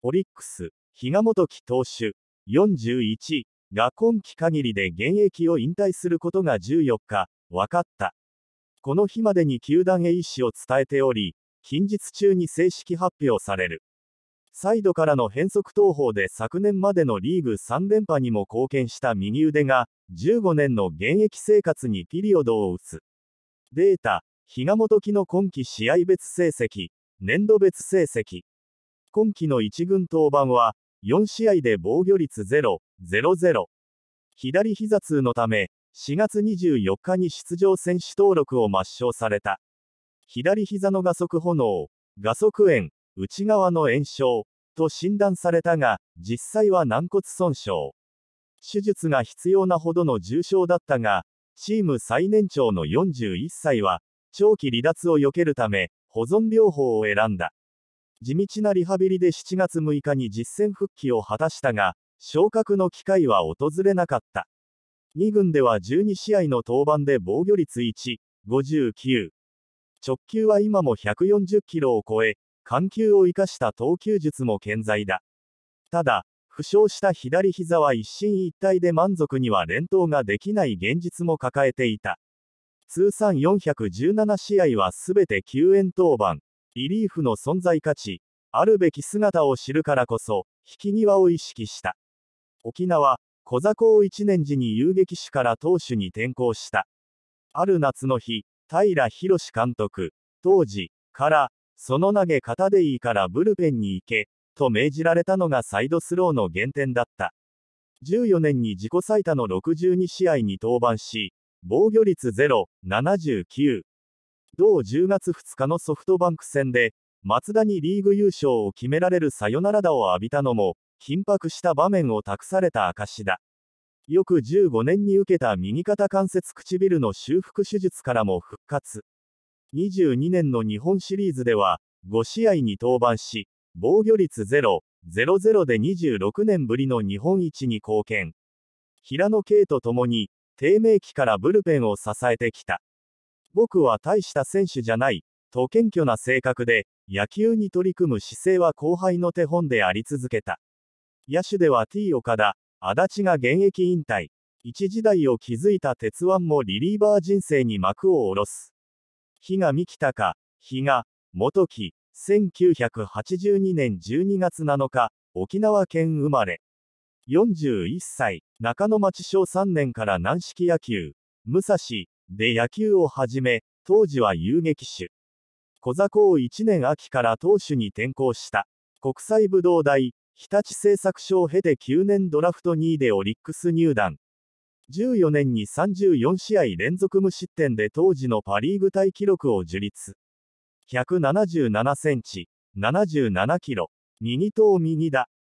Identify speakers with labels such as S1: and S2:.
S1: オリックス、比嘉元樹投手、41が今季限りで現役を引退することが14日、分かった。この日までに球団へ意思を伝えており、近日中に正式発表される。サイドからの変則投法で昨年までのリーグ3連覇にも貢献した右腕が、15年の現役生活にピリオドを打つ。データ、比嘉元樹の今季試合別成績、年度別成績、今季の1軍登板は、4試合で防御率0、0-0。左膝痛のため、4月24日に出場選手登録を抹消された。左膝の画速炎、画速炎、内側の炎症、と診断されたが、実際は軟骨損傷。手術が必要なほどの重症だったが、チーム最年長の41歳は、長期離脱を避けるため、保存療法を選んだ。地道なリハビリで7月6日に実戦復帰を果たしたが、昇格の機会は訪れなかった。2軍では12試合の登板で防御率1、59。直球は今も140キロを超え、緩急を生かした投球術も健在だ。ただ、負傷した左膝は一進一退で満足には連投ができない現実も抱えていた。通算417試合はすべて救援登板、リリーフの存在価値、あるべき姿を知るからこそ、引き際を意識した。沖縄、小座高1年時に遊撃手から投手に転向した。ある夏の日、平博監督、当時、から、その投げ方でいいからブルペンに行け、と命じられたのがサイドスローの原点だった。14年に自己最多の62試合に登板し、防御率0、79、同10月2日のソフトバンク戦で、松田にリーグ優勝を決められるサヨナラ打を浴びたのも、緊迫した場面を託された証だ。翌15年に受けた右肩関節唇の修復手術からも復活。22年の日本シリーズでは、5試合に登板し、防御率0、0-0で26年ぶりの日本一に貢献。平野圭と共に、低迷期からブルペンを支えてきた。僕は大した選手じゃない、と謙虚な性格で、野球に取り組む姿勢は後輩の手本であり続けた。野手では T 岡田、足立が現役引退。一時代を築いた鉄腕もリリーバー人生に幕を下ろす。比嘉木隆、比嘉、元木、1982年12月7日、沖縄県生まれ。41歳、中野町小3年から軟式野球、武蔵、で野球を始め、当時は遊撃手。小座高1年秋から投手に転向した。国際武道大、日立製作所を経て9年ドラフト2位でオリックス入団。14年に34試合連続無失点で当時のパ・リーグタイ記録を樹立。177センチ、77キロ、右と右打、